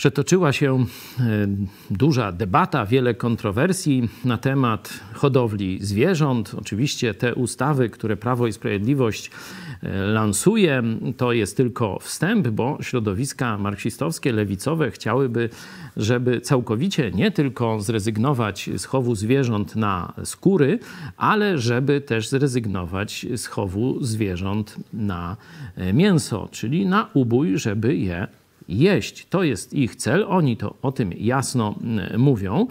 Przetoczyła się e, duża debata, wiele kontrowersji na temat hodowli zwierząt. Oczywiście te ustawy, które Prawo i Sprawiedliwość e, lansuje, to jest tylko wstęp, bo środowiska marksistowskie, lewicowe chciałyby, żeby całkowicie nie tylko zrezygnować z chowu zwierząt na skóry, ale żeby też zrezygnować z chowu zwierząt na e, mięso, czyli na ubój, żeby je jeść. To jest ich cel, oni to o tym jasno mm, mówią.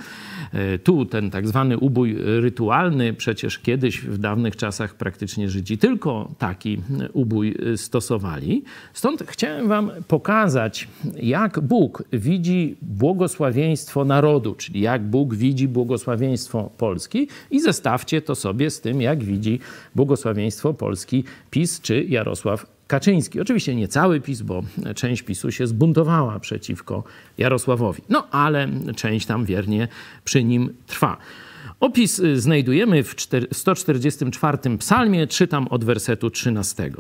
E, tu ten tak zwany ubój rytualny, przecież kiedyś w dawnych czasach praktycznie Żydzi tylko taki mm, ubój e, stosowali. Stąd chciałem wam pokazać, jak Bóg widzi błogosławieństwo narodu, czyli jak Bóg widzi błogosławieństwo Polski i zestawcie to sobie z tym, jak widzi błogosławieństwo Polski PiS czy Jarosław Kaczyński. Oczywiście nie cały PiS, bo część PiSu się zbuntowała przeciwko Jarosławowi. No ale część tam wiernie przy nim trwa. Opis znajdujemy w 144 psalmie, czytam od wersetu 13.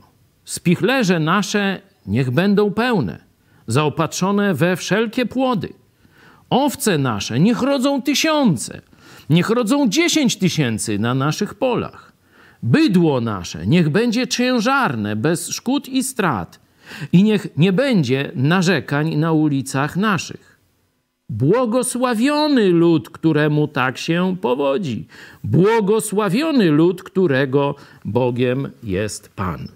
Spichlerze nasze niech będą pełne, zaopatrzone we wszelkie płody. Owce nasze niech rodzą tysiące, niech rodzą dziesięć tysięcy na naszych polach. Bydło nasze niech będzie ciężarne, bez szkód i strat, i niech nie będzie narzekań na ulicach naszych. Błogosławiony lud, któremu tak się powodzi. Błogosławiony lud, którego Bogiem jest Pan.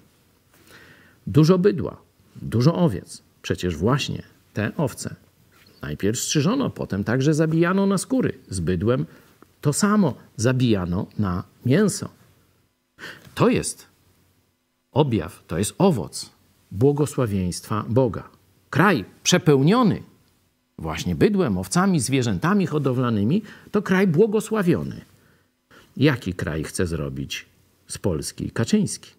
Dużo bydła, dużo owiec. Przecież właśnie te owce. Najpierw strzyżono, potem także zabijano na skóry. Z bydłem to samo zabijano na mięso. To jest objaw, to jest owoc błogosławieństwa Boga. Kraj przepełniony właśnie bydłem, owcami, zwierzętami hodowlanymi to kraj błogosławiony. Jaki kraj chce zrobić z Polski Kaczyński?